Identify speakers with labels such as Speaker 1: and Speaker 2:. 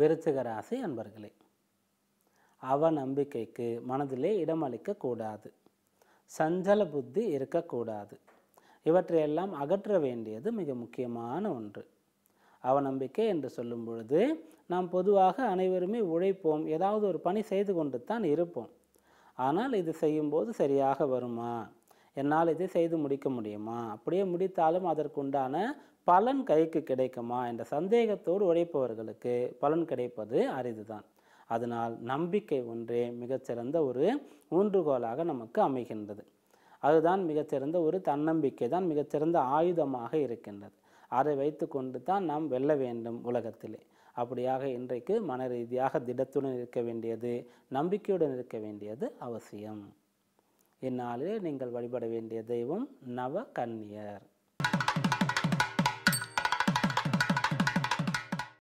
Speaker 1: விருச்சிக ராசி அன்பர்களே அவநம்பிக்கைக்கு மனதிலே இடமளிக்கக்கூடாது சஞ்சல புத்தி இருக்கக்கூடாது இவற்றையெல்லாம் அகற்ற வேண்டியது மிக முக்கியமான ஒன்று அவநம்பிக்கை என்று சொல்லும் பொழுது நாம் பொதுவாக அனைவருமே உழைப்போம் ஏதாவது ஒரு பணி செய்து கொண்டு தான் இருப்போம் ஆனால் இது செய்யும்போது சரியாக வருமா என்னால் இதை செய்து முடிக்க முடியுமா அப்படியே முடித்தாலும் அதற்குண்டான பலன் கைக்கு கிடைக்குமா என்ற சந்தேகத்தோடு உழைப்பவர்களுக்கு பலன் கிடைப்பது அரிதுதான் அதனால் நம்பிக்கை ஒன்றே மிகச்சிறந்த ஒரு ஊன்றுகோலாக நமக்கு அமைகின்றது அதுதான் மிகச்சிறந்த ஒரு தன்னம்பிக்கை தான் மிகச்சிறந்த ஆயுதமாக இருக்கின்றது அதை வைத்து கொண்டு தான் நாம் வெல்ல வேண்டும் உலகத்திலே அப்படியாக இன்றைக்கு மன ரீதியாக திடத்துடன் இருக்க வேண்டியது நம்பிக்கையுடன் இருக்க வேண்டியது அவசியம் இந்நாளில் நீங்கள் வழிபட வேண்டிய தெய்வம் நவ கன்னியர்